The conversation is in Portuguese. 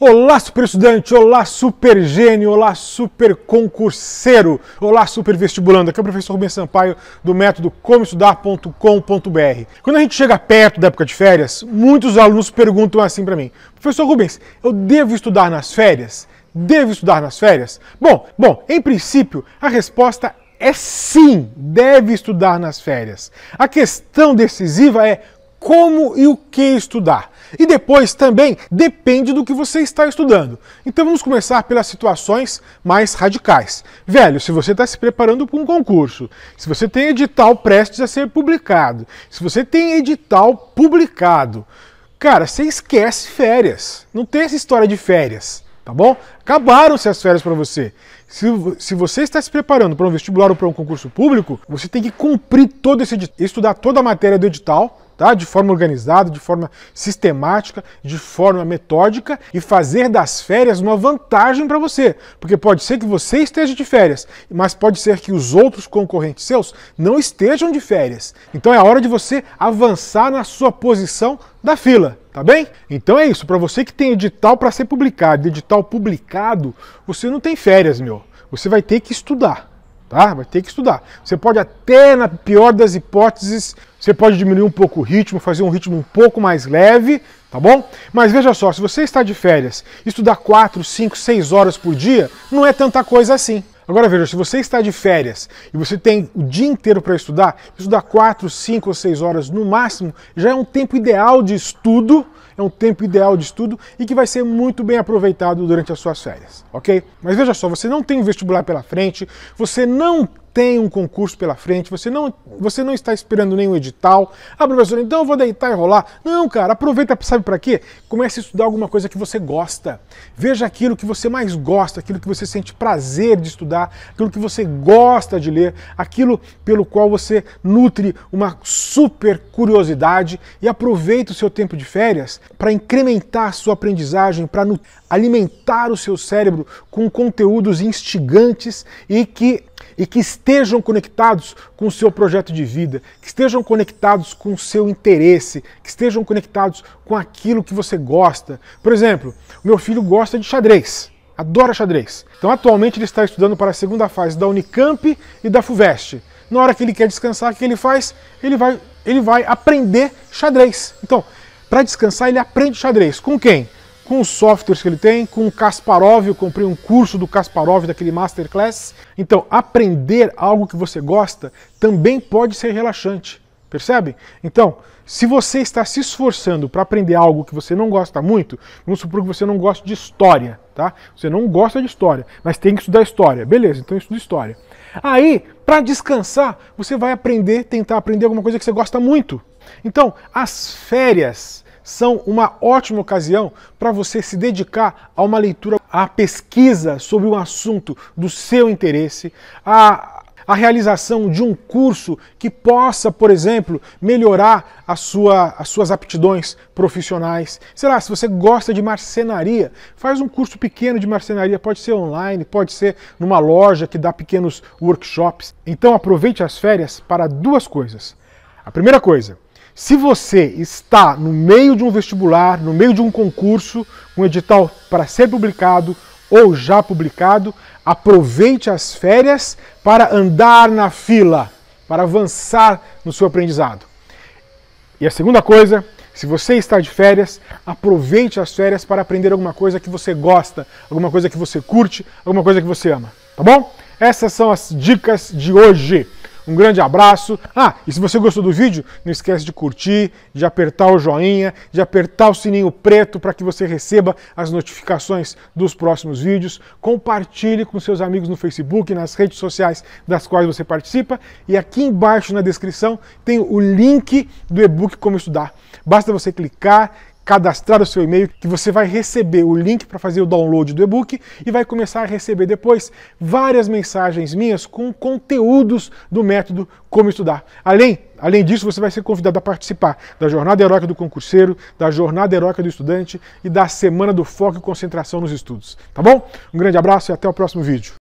Olá, super estudante! Olá, super gênio! Olá, super concurseiro! Olá, super vestibulando! Aqui é o professor Rubens Sampaio do método comoestudar.com.br. Quando a gente chega perto da época de férias, muitos alunos perguntam assim para mim: Professor Rubens, eu devo estudar nas férias? Devo estudar nas férias? Bom, bom, em princípio, a resposta é sim, deve estudar nas férias. A questão decisiva é como e o que estudar. E depois também depende do que você está estudando. Então vamos começar pelas situações mais radicais. Velho, se você está se preparando para um concurso, se você tem edital prestes a ser publicado, se você tem edital publicado, cara, você esquece férias. Não tem essa história de férias, tá bom? Acabaram-se as férias para você. Se, se, você está se preparando para um vestibular ou para um concurso público, você tem que cumprir todo esse edital, estudar toda a matéria do edital tá? de forma organizada, de forma sistemática, de forma metódica e fazer das férias uma vantagem para você. Porque pode ser que você esteja de férias, mas pode ser que os outros concorrentes seus não estejam de férias. Então é a hora de você avançar na sua posição da fila, tá bem? Então é isso, para você que tem edital para ser publicado, edital publicado, você não tem férias, meu. Você vai ter que estudar tá? Vai ter que estudar. Você pode até, na pior das hipóteses, você pode diminuir um pouco o ritmo, fazer um ritmo um pouco mais leve, tá bom? Mas veja só, se você está de férias, estudar 4, 5, 6 horas por dia não é tanta coisa assim. Agora veja, se você está de férias e você tem o dia inteiro para estudar, estudar 4, 5 ou 6 horas no máximo já é um tempo ideal de estudo, é um tempo ideal de estudo e que vai ser muito bem aproveitado durante as suas férias, ok? Mas veja só, você não tem um vestibular pela frente, você não tem um concurso pela frente, você não, você não está esperando nenhum edital. Ah, professor, então eu vou deitar e rolar. Não, cara, aproveita, sabe para quê? Comece a estudar alguma coisa que você gosta. Veja aquilo que você mais gosta, aquilo que você sente prazer de estudar, aquilo que você gosta de ler, aquilo pelo qual você nutre uma super curiosidade e aproveita o seu tempo de férias para incrementar a sua aprendizagem, para alimentar o seu cérebro com conteúdos instigantes e que e que estejam conectados com o seu projeto de vida, que estejam conectados com o seu interesse, que estejam conectados com aquilo que você gosta. Por exemplo, meu filho gosta de xadrez, adora xadrez. Então, atualmente, ele está estudando para a segunda fase da Unicamp e da FUVEST. Na hora que ele quer descansar, o que ele faz? Ele vai, ele vai aprender xadrez. Então, para descansar, ele aprende xadrez. Com quem? com os softwares que ele tem, com o Kasparov, eu comprei um curso do Kasparov, daquele Masterclass. Então, aprender algo que você gosta também pode ser relaxante, percebe? Então, se você está se esforçando para aprender algo que você não gosta muito, vamos supor que você não gosta de história, tá? Você não gosta de história, mas tem que estudar história. Beleza, então estuda história. Aí, para descansar, você vai aprender, tentar aprender alguma coisa que você gosta muito. Então, as férias são uma ótima ocasião para você se dedicar a uma leitura, a pesquisa sobre um assunto do seu interesse, a a realização de um curso que possa, por exemplo, melhorar a sua, as suas aptidões profissionais. Sei lá, se você gosta de marcenaria, faz um curso pequeno de marcenaria, pode ser online, pode ser numa loja que dá pequenos workshops. Então aproveite as férias para duas coisas. A primeira coisa, se você está no meio de um vestibular, no meio de um concurso, um edital para ser publicado ou já publicado, aproveite as férias para andar na fila, para avançar no seu aprendizado. E a segunda coisa, se você está de férias, aproveite as férias para aprender alguma coisa que você gosta, alguma coisa que você curte, alguma coisa que você ama, tá bom? Essas são as dicas de hoje. Um grande abraço. Ah, e se você gostou do vídeo, não esquece de curtir, de apertar o joinha, de apertar o sininho preto para que você receba as notificações dos próximos vídeos. Compartilhe com seus amigos no Facebook, nas redes sociais das quais você participa. E aqui embaixo na descrição tem o link do e-book Como Estudar. Basta você clicar cadastrar o seu e-mail, que você vai receber o link para fazer o download do e-book e vai começar a receber depois várias mensagens minhas com conteúdos do método Como Estudar. Além, além disso, você vai ser convidado a participar da Jornada Heróica do Concurseiro, da Jornada Heróica do Estudante e da Semana do Foco e Concentração nos Estudos. Tá bom? Um grande abraço e até o próximo vídeo.